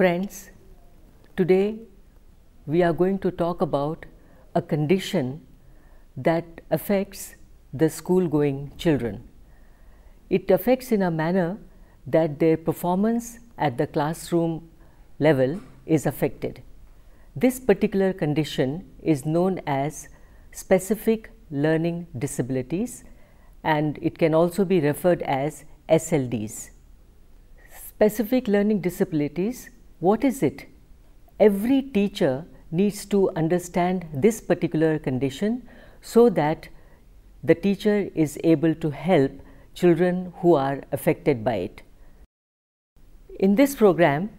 Friends, today we are going to talk about a condition that affects the school going children. It affects in a manner that their performance at the classroom level is affected. This particular condition is known as specific learning disabilities and it can also be referred as SLDs. Specific learning disabilities what is it? Every teacher needs to understand this particular condition so that the teacher is able to help children who are affected by it. In this program,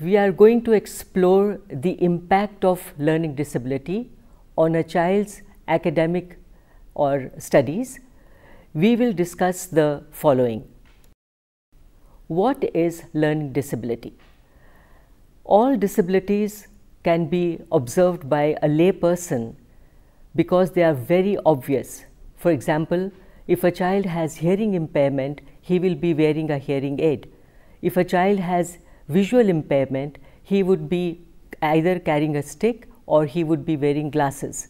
we are going to explore the impact of learning disability on a child's academic or studies. We will discuss the following. What is learning disability? all disabilities can be observed by a layperson because they are very obvious. For example, if a child has hearing impairment, he will be wearing a hearing aid. If a child has visual impairment, he would be either carrying a stick or he would be wearing glasses.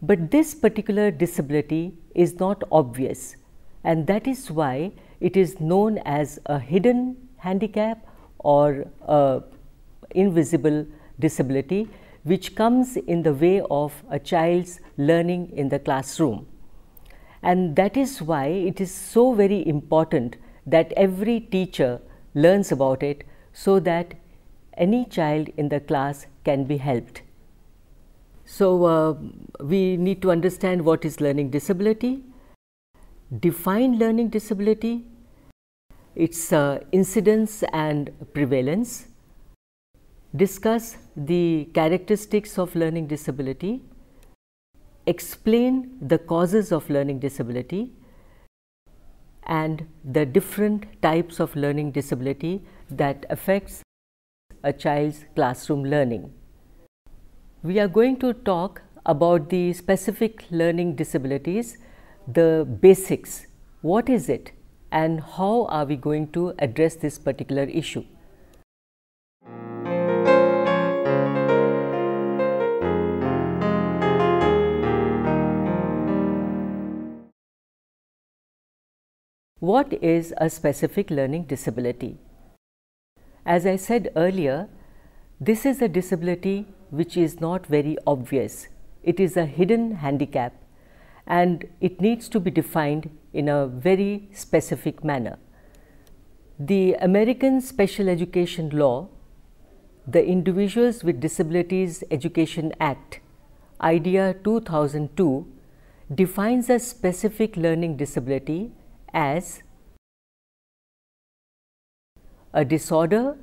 But this particular disability is not obvious and that is why it is known as a hidden handicap or a invisible disability which comes in the way of a child's learning in the classroom. And that is why it is so very important that every teacher learns about it so that any child in the class can be helped. So, uh, we need to understand what is learning disability, define learning disability, its uh, incidence and prevalence, discuss the characteristics of learning disability, explain the causes of learning disability and the different types of learning disability that affects a child's classroom learning. We are going to talk about the specific learning disabilities, the basics, what is it and how are we going to address this particular issue. What is a specific learning disability? As I said earlier, this is a disability which is not very obvious. It is a hidden handicap and it needs to be defined in a very specific manner. The American Special Education Law, the Individuals with Disabilities Education Act, IDEA 2002, defines a specific learning disability as a disorder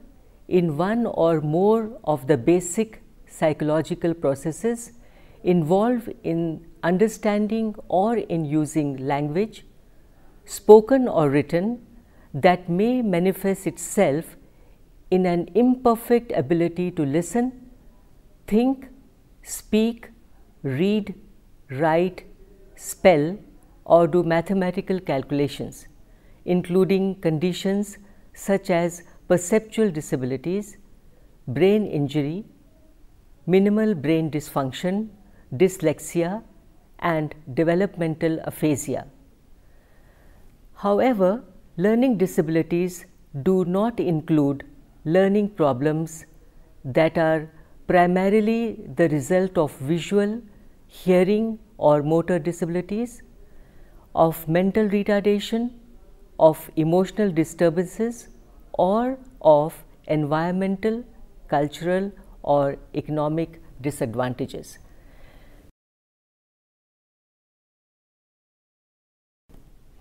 in one or more of the basic psychological processes involved in understanding or in using language, spoken or written, that may manifest itself in an imperfect ability to listen, think, speak, read, write, spell, or do mathematical calculations, including conditions such as perceptual disabilities, brain injury, minimal brain dysfunction, dyslexia, and developmental aphasia. However, learning disabilities do not include learning problems that are primarily the result of visual, hearing or motor disabilities of mental retardation, of emotional disturbances or of environmental, cultural or economic disadvantages.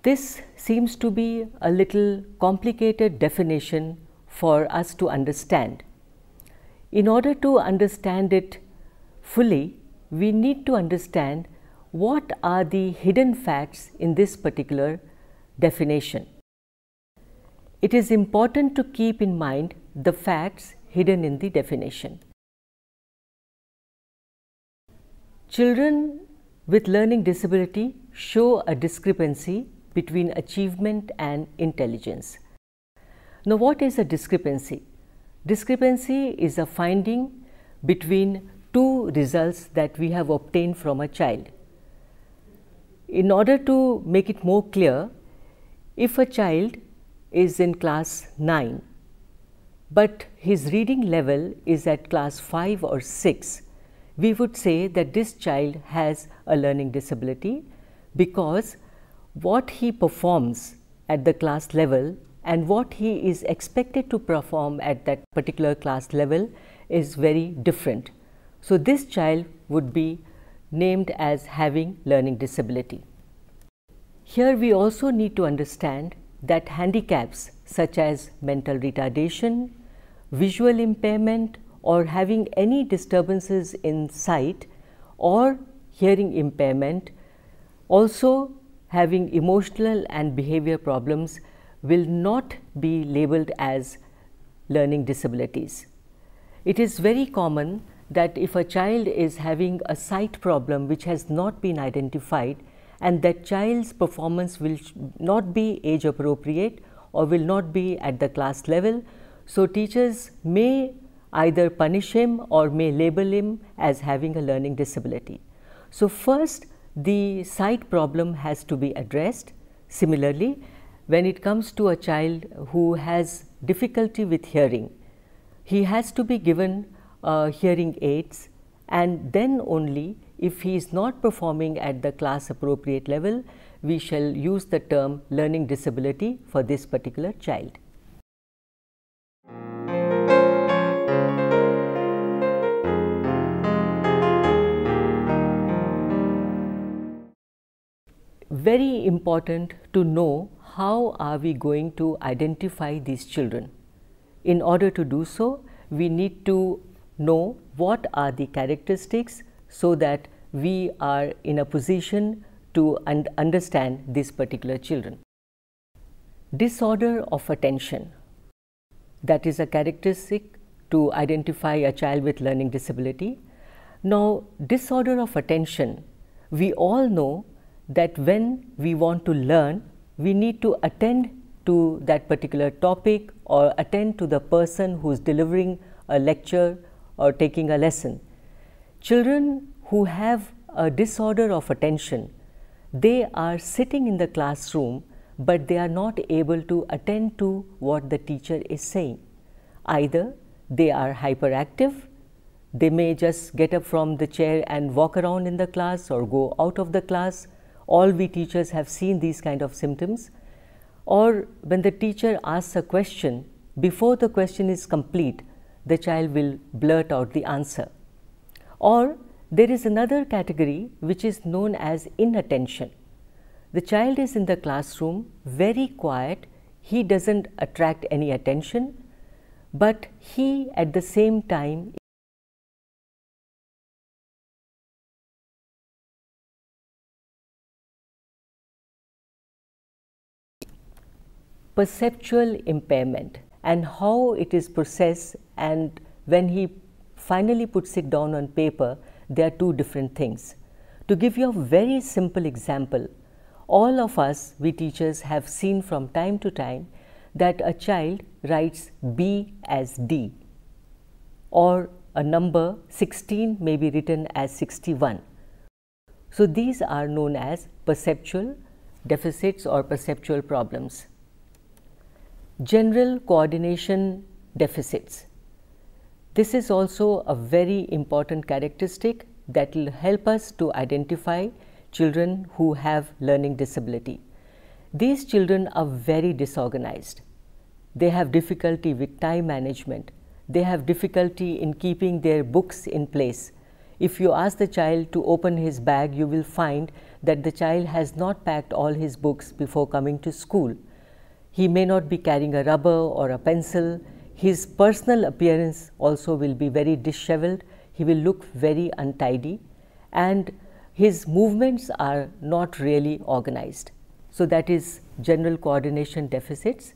This seems to be a little complicated definition for us to understand. In order to understand it fully, we need to understand what are the hidden facts in this particular definition. It is important to keep in mind the facts hidden in the definition. Children with learning disability show a discrepancy between achievement and intelligence. Now, what is a discrepancy? Discrepancy is a finding between two results that we have obtained from a child. In order to make it more clear, if a child is in class 9, but his reading level is at class 5 or 6, we would say that this child has a learning disability because what he performs at the class level and what he is expected to perform at that particular class level is very different. So, this child would be named as having learning disability. Here we also need to understand that handicaps such as mental retardation, visual impairment or having any disturbances in sight or hearing impairment, also having emotional and behavior problems will not be labeled as learning disabilities. It is very common that if a child is having a sight problem which has not been identified and that child's performance will not be age appropriate or will not be at the class level. So, teachers may either punish him or may label him as having a learning disability. So, first the sight problem has to be addressed. Similarly, when it comes to a child who has difficulty with hearing, he has to be given uh, hearing aids and then only if he is not performing at the class appropriate level, we shall use the term learning disability for this particular child. Very important to know how are we going to identify these children. In order to do so, we need to know what are the characteristics so that we are in a position to un understand these particular children. Disorder of attention. That is a characteristic to identify a child with learning disability. Now, disorder of attention, we all know that when we want to learn, we need to attend to that particular topic or attend to the person who is delivering a lecture or taking a lesson. Children who have a disorder of attention, they are sitting in the classroom but they are not able to attend to what the teacher is saying. Either they are hyperactive, they may just get up from the chair and walk around in the class or go out of the class. All we teachers have seen these kind of symptoms. Or when the teacher asks a question, before the question is complete, the child will blurt out the answer. Or there is another category which is known as inattention. The child is in the classroom, very quiet, he doesn't attract any attention, but he at the same time perceptual impairment and how it is processed and when he finally puts it down on paper, they are two different things. To give you a very simple example, all of us, we teachers, have seen from time to time that a child writes B as D or a number 16 may be written as 61. So these are known as perceptual deficits or perceptual problems general coordination deficits. This is also a very important characteristic that will help us to identify children who have learning disability. These children are very disorganized. They have difficulty with time management. They have difficulty in keeping their books in place. If you ask the child to open his bag, you will find that the child has not packed all his books before coming to school he may not be carrying a rubber or a pencil. His personal appearance also will be very disheveled. He will look very untidy and his movements are not really organized. So that is general coordination deficits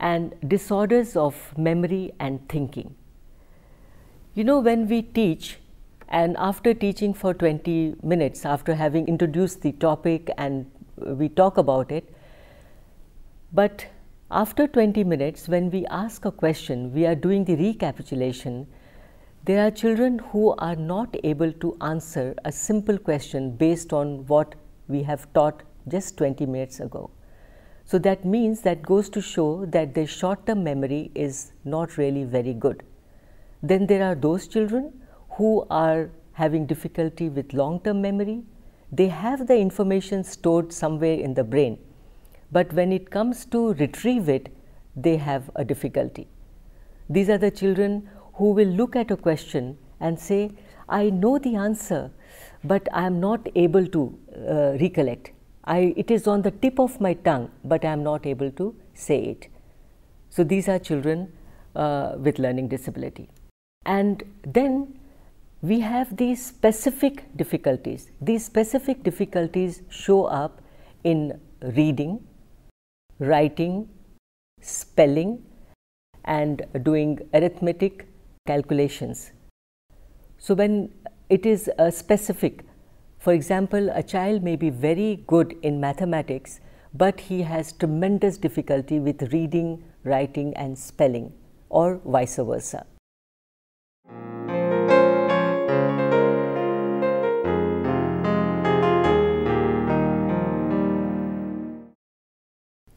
and disorders of memory and thinking. You know, when we teach, and after teaching for 20 minutes, after having introduced the topic and we talk about it, but after 20 minutes, when we ask a question, we are doing the recapitulation. There are children who are not able to answer a simple question based on what we have taught just 20 minutes ago. So that means that goes to show that their short term memory is not really very good. Then there are those children who are having difficulty with long term memory. They have the information stored somewhere in the brain, but when it comes to retrieve it, they have a difficulty. These are the children who will look at a question and say, I know the answer, but I am not able to uh, recollect. I, it is on the tip of my tongue, but I am not able to say it. So these are children uh, with learning disability. And then we have these specific difficulties. These specific difficulties show up in reading, writing, spelling, and doing arithmetic calculations. So, when it is uh, specific, for example, a child may be very good in mathematics, but he has tremendous difficulty with reading, writing, and spelling, or vice versa.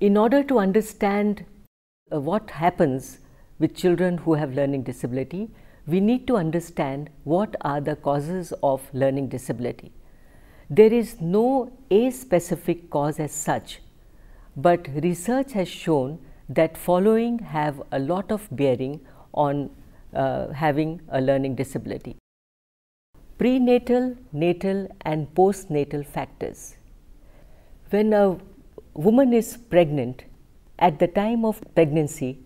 In order to understand uh, what happens with children who have learning disability, we need to understand what are the causes of learning disability. There is no a specific cause as such, but research has shown that following have a lot of bearing on uh, having a learning disability. Prenatal, natal and postnatal factors. When a woman is pregnant, at the time of pregnancy,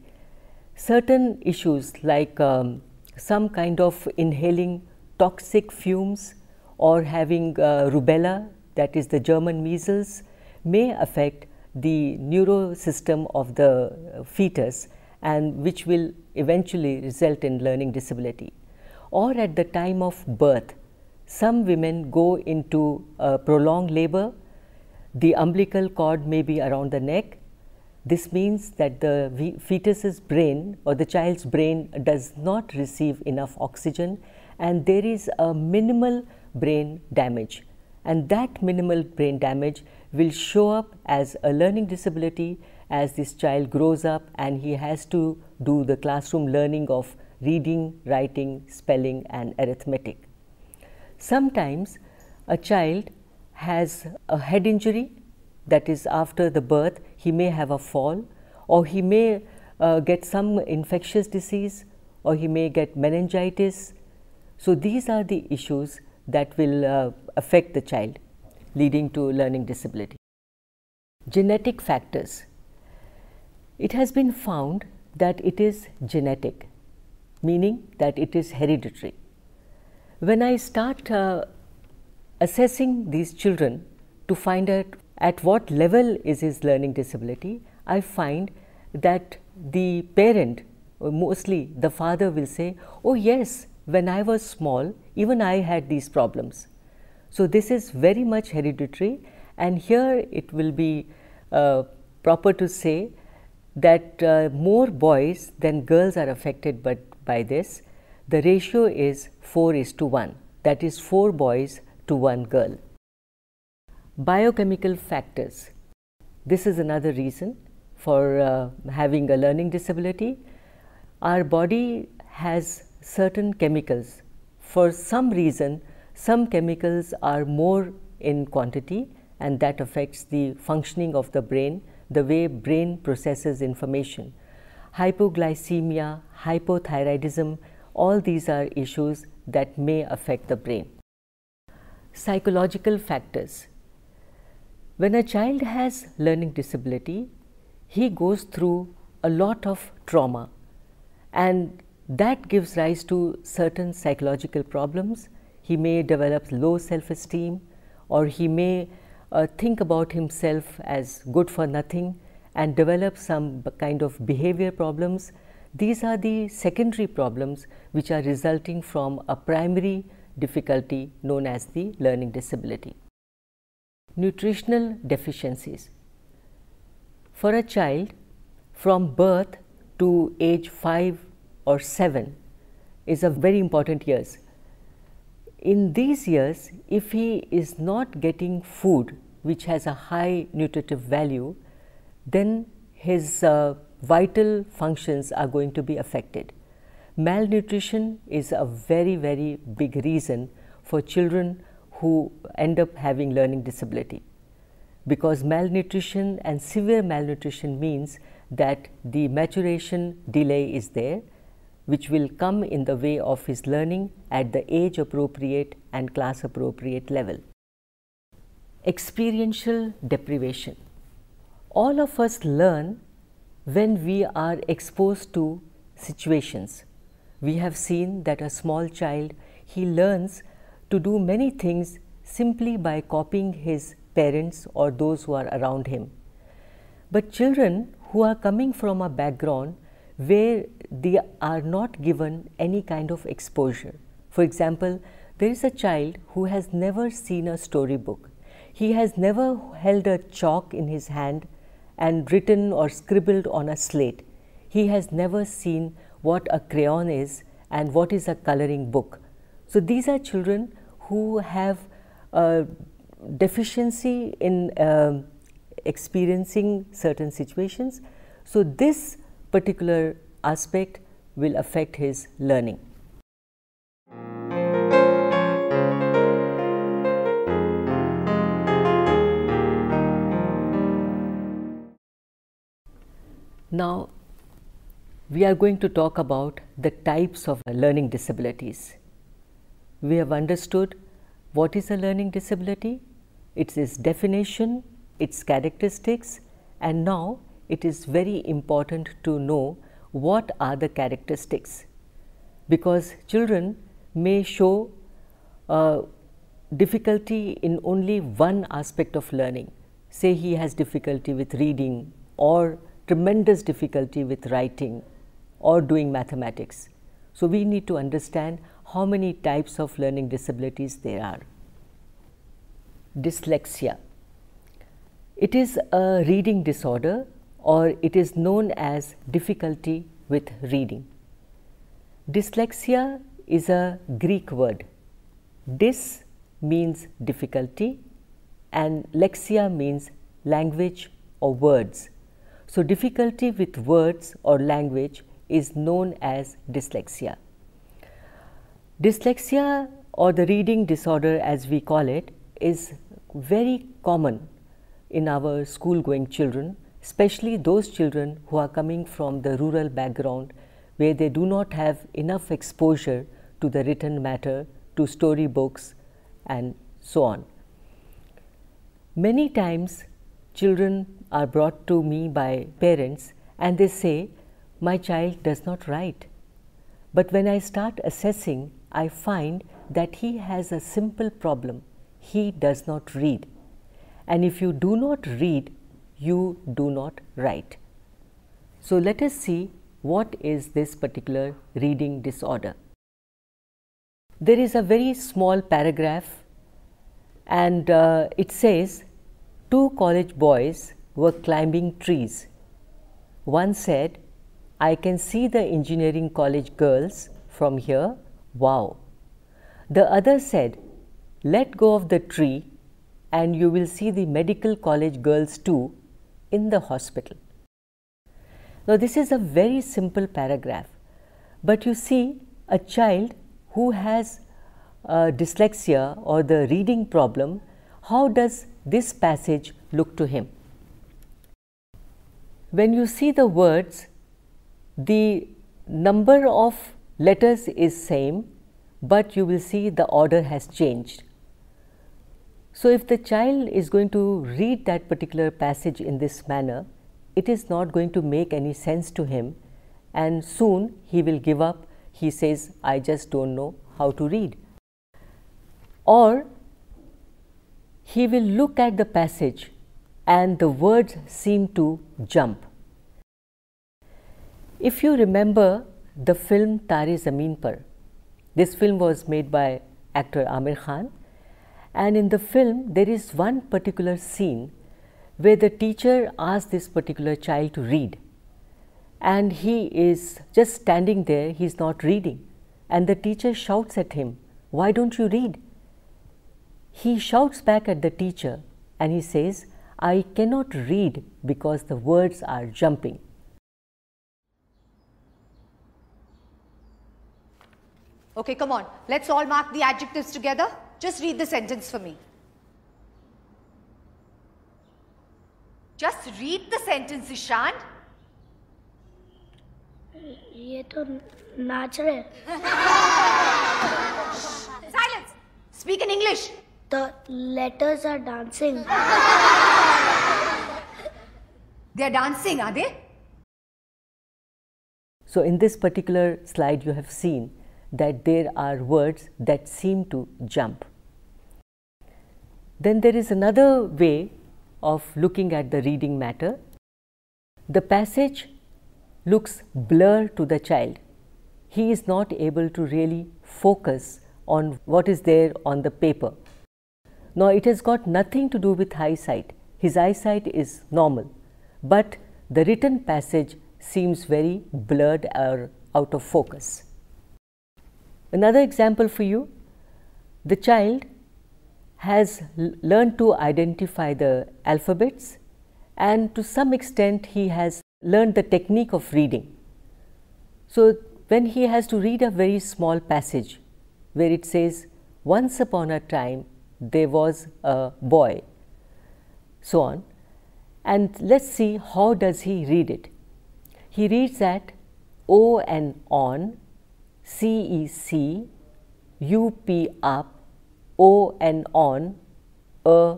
certain issues like um, some kind of inhaling toxic fumes or having uh, rubella, that is the German measles, may affect the neurosystem of the uh, fetus and which will eventually result in learning disability. Or at the time of birth, some women go into uh, prolonged labor the umbilical cord may be around the neck. This means that the fetus's brain or the child's brain does not receive enough oxygen and there is a minimal brain damage. And that minimal brain damage will show up as a learning disability as this child grows up and he has to do the classroom learning of reading, writing, spelling and arithmetic. Sometimes a child has a head injury, that is, after the birth, he may have a fall, or he may uh, get some infectious disease, or he may get meningitis. So, these are the issues that will uh, affect the child, leading to learning disability. Genetic factors. It has been found that it is genetic, meaning that it is hereditary. When I start uh, assessing these children to find out at what level is his learning disability, I find that the parent, uh, mostly the father, will say, Oh, yes, when I was small, even I had these problems. So, this is very much hereditary, and here it will be uh, proper to say that uh, more boys than girls are affected but by this. The ratio is 4 is to 1, that is, 4 boys to one girl. Biochemical factors. This is another reason for uh, having a learning disability. Our body has certain chemicals. For some reason, some chemicals are more in quantity and that affects the functioning of the brain, the way brain processes information. Hypoglycemia, hypothyroidism, all these are issues that may affect the brain psychological factors. When a child has learning disability, he goes through a lot of trauma and that gives rise to certain psychological problems. He may develop low self-esteem or he may uh, think about himself as good for nothing and develop some kind of behavior problems. These are the secondary problems which are resulting from a primary difficulty known as the learning disability. Nutritional deficiencies. For a child from birth to age 5 or 7 is a very important years. In these years, if he is not getting food which has a high nutritive value, then his uh, vital functions are going to be affected. Malnutrition is a very, very big reason for children who end up having learning disability because malnutrition and severe malnutrition means that the maturation delay is there which will come in the way of his learning at the age appropriate and class appropriate level. Experiential deprivation. All of us learn when we are exposed to situations we have seen that a small child, he learns to do many things simply by copying his parents or those who are around him. But children who are coming from a background where they are not given any kind of exposure. For example, there is a child who has never seen a storybook. He has never held a chalk in his hand and written or scribbled on a slate. He has never seen what a crayon is and what is a coloring book. So these are children who have a deficiency in um, experiencing certain situations. So this particular aspect will affect his learning. Now, we are going to talk about the types of learning disabilities. We have understood what is a learning disability, it is definition, its characteristics, and now it is very important to know what are the characteristics because children may show uh, difficulty in only one aspect of learning. Say he has difficulty with reading or tremendous difficulty with writing or doing mathematics. So, we need to understand how many types of learning disabilities there are. Dyslexia. It is a reading disorder or it is known as difficulty with reading. Dyslexia is a Greek word. Dys means difficulty and lexia means language or words. So, difficulty with words or language is known as dyslexia. Dyslexia or the reading disorder as we call it is very common in our school going children, especially those children who are coming from the rural background where they do not have enough exposure to the written matter, to story books and so on. Many times children are brought to me by parents and they say my child does not write. But when I start assessing, I find that he has a simple problem. He does not read. And if you do not read, you do not write. So let us see what is this particular reading disorder. There is a very small paragraph and uh, it says two college boys were climbing trees. One said, I can see the engineering college girls from here. Wow. The other said, Let go of the tree and you will see the medical college girls too in the hospital. Now, this is a very simple paragraph, but you see a child who has uh, dyslexia or the reading problem, how does this passage look to him? When you see the words the number of letters is same, but you will see the order has changed. So, if the child is going to read that particular passage in this manner, it is not going to make any sense to him and soon he will give up. He says, I just do not know how to read. Or he will look at the passage and the words seem to jump. If you remember the film Tare Zameen Par, this film was made by actor Amir Khan, and in the film there is one particular scene where the teacher asks this particular child to read, and he is just standing there, he is not reading, and the teacher shouts at him, Why don't you read? He shouts back at the teacher and he says, I cannot read because the words are jumping. Okay, come on. Let's all mark the adjectives together. Just read the sentence for me. Just read the sentence, Ishan. ये तो नाच रहे Silence. Speak in English. The letters are dancing. They're dancing, are they? So in this particular slide you have seen that there are words that seem to jump. Then there is another way of looking at the reading matter. The passage looks blur to the child. He is not able to really focus on what is there on the paper. Now, it has got nothing to do with eyesight. His eyesight is normal, but the written passage seems very blurred or out of focus. Another example for you, the child has learned to identify the alphabets and to some extent he has learned the technique of reading. So when he has to read a very small passage where it says, once upon a time there was a boy, so on, and let's see how does he read it. He reads that O and on C E C U P UP O N on, A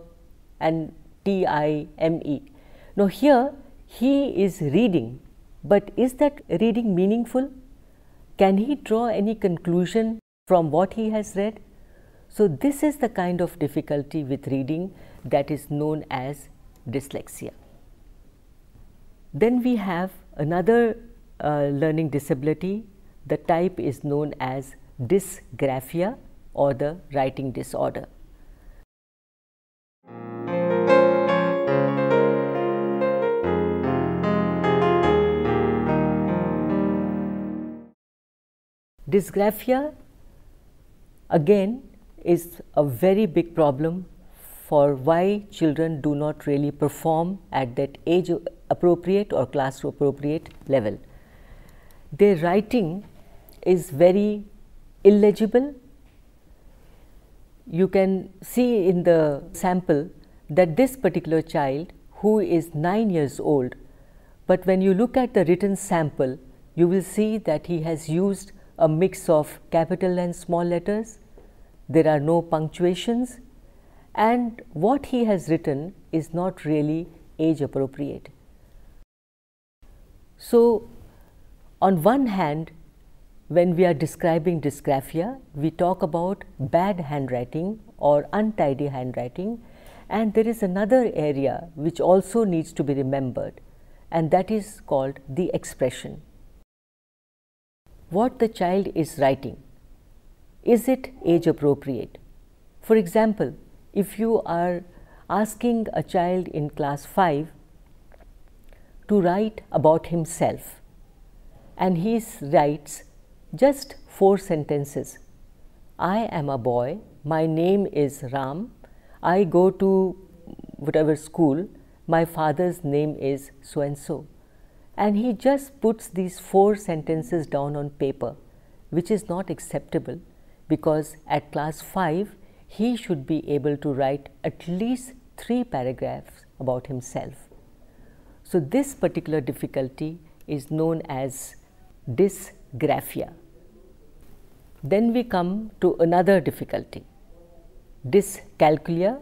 and T-I-M-E. Now here he is reading, but is that reading meaningful? Can he draw any conclusion from what he has read? So this is the kind of difficulty with reading that is known as dyslexia. Then we have another uh, learning disability the type is known as dysgraphia or the writing disorder. Dysgraphia again is a very big problem for why children do not really perform at that age appropriate or class appropriate level. Their writing is very illegible. You can see in the sample that this particular child who is 9 years old, but when you look at the written sample, you will see that he has used a mix of capital and small letters, there are no punctuations, and what he has written is not really age appropriate. So, on one hand, when we are describing dysgraphia, we talk about bad handwriting or untidy handwriting. And there is another area which also needs to be remembered, and that is called the expression. What the child is writing, is it age appropriate? For example, if you are asking a child in class 5 to write about himself, and he writes just four sentences. I am a boy, my name is Ram, I go to whatever school, my father's name is so and so. And he just puts these four sentences down on paper, which is not acceptable because at class 5 he should be able to write at least three paragraphs about himself. So, this particular difficulty is known as dysgraphia. Then we come to another difficulty dyscalculia.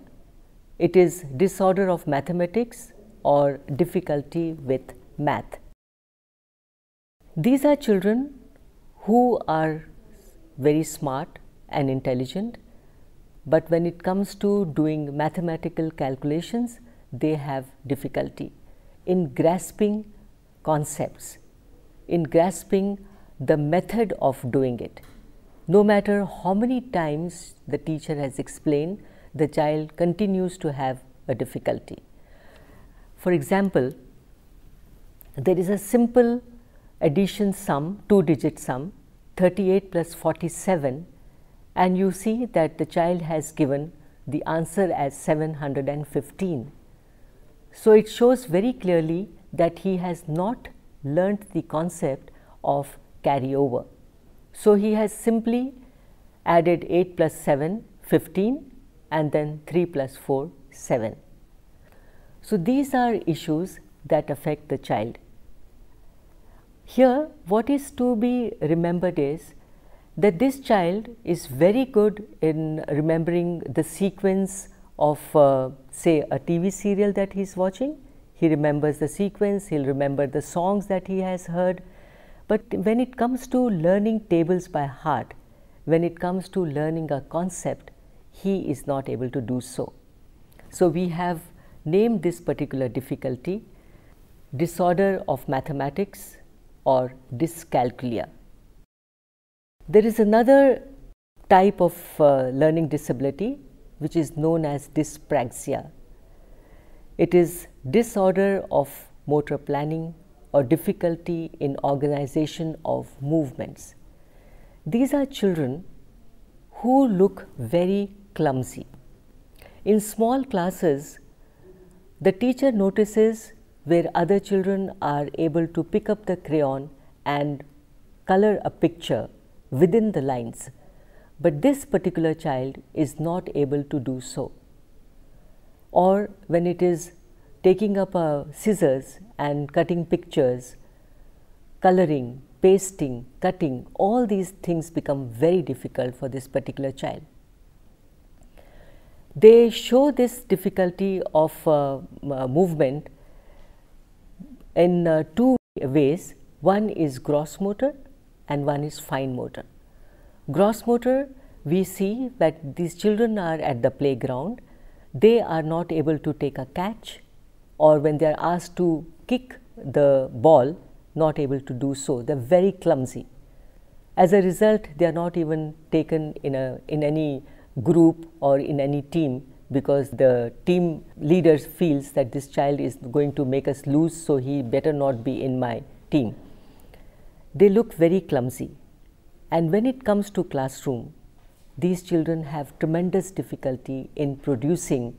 It is disorder of mathematics or difficulty with math. These are children who are very smart and intelligent, but when it comes to doing mathematical calculations, they have difficulty in grasping concepts in grasping the method of doing it. No matter how many times the teacher has explained, the child continues to have a difficulty. For example, there is a simple addition sum, two digit sum, 38 plus 47 and you see that the child has given the answer as 715. So, it shows very clearly that he has not learnt the concept of carryover. So, he has simply added 8 plus 7, 15 and then 3 plus 4, 7. So, these are issues that affect the child. Here, what is to be remembered is that this child is very good in remembering the sequence of uh, say a TV serial that he is watching he remembers the sequence, he'll remember the songs that he has heard. But when it comes to learning tables by heart, when it comes to learning a concept, he is not able to do so. So we have named this particular difficulty disorder of mathematics or dyscalculia. There is another type of uh, learning disability which is known as dyspraxia. It is disorder of motor planning or difficulty in organization of movements. These are children who look very clumsy. In small classes, the teacher notices where other children are able to pick up the crayon and color a picture within the lines, but this particular child is not able to do so or when it is taking up a uh, scissors and cutting pictures, coloring, pasting, cutting, all these things become very difficult for this particular child. They show this difficulty of uh, uh, movement in uh, two ways. One is gross motor and one is fine motor. Gross motor, we see that these children are at the playground they are not able to take a catch or when they are asked to kick the ball, not able to do so. They are very clumsy. As a result, they are not even taken in, a, in any group or in any team because the team leader feels that this child is going to make us lose, so he better not be in my team. They look very clumsy. And when it comes to classroom, these children have tremendous difficulty in producing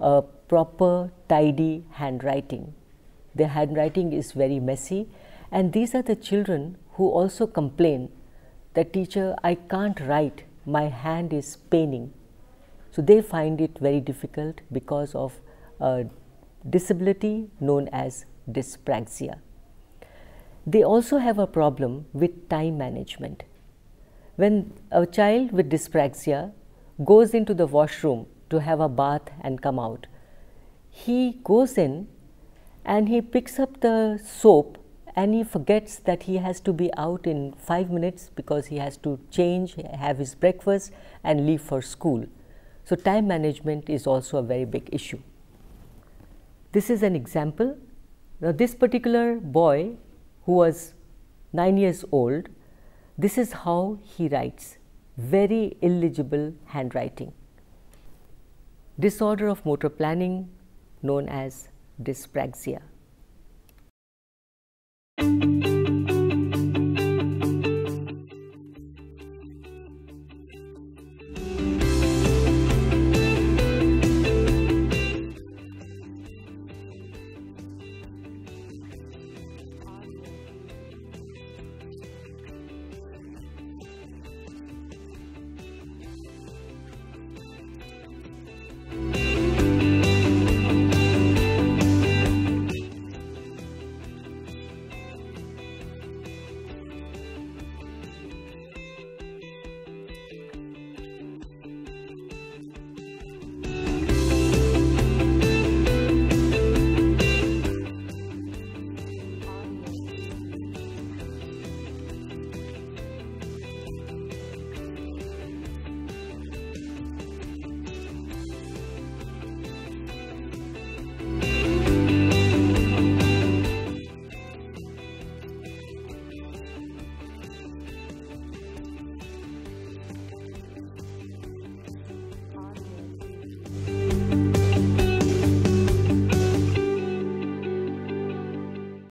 a proper, tidy handwriting. Their handwriting is very messy, and these are the children who also complain that, teacher, I can't write, my hand is paining. So they find it very difficult because of a disability known as dyspraxia. They also have a problem with time management when a child with dyspraxia goes into the washroom to have a bath and come out, he goes in and he picks up the soap and he forgets that he has to be out in five minutes because he has to change, have his breakfast, and leave for school. So, time management is also a very big issue. This is an example. Now, this particular boy who was 9 years old this is how he writes very illegible handwriting. Disorder of motor planning known as dyspraxia.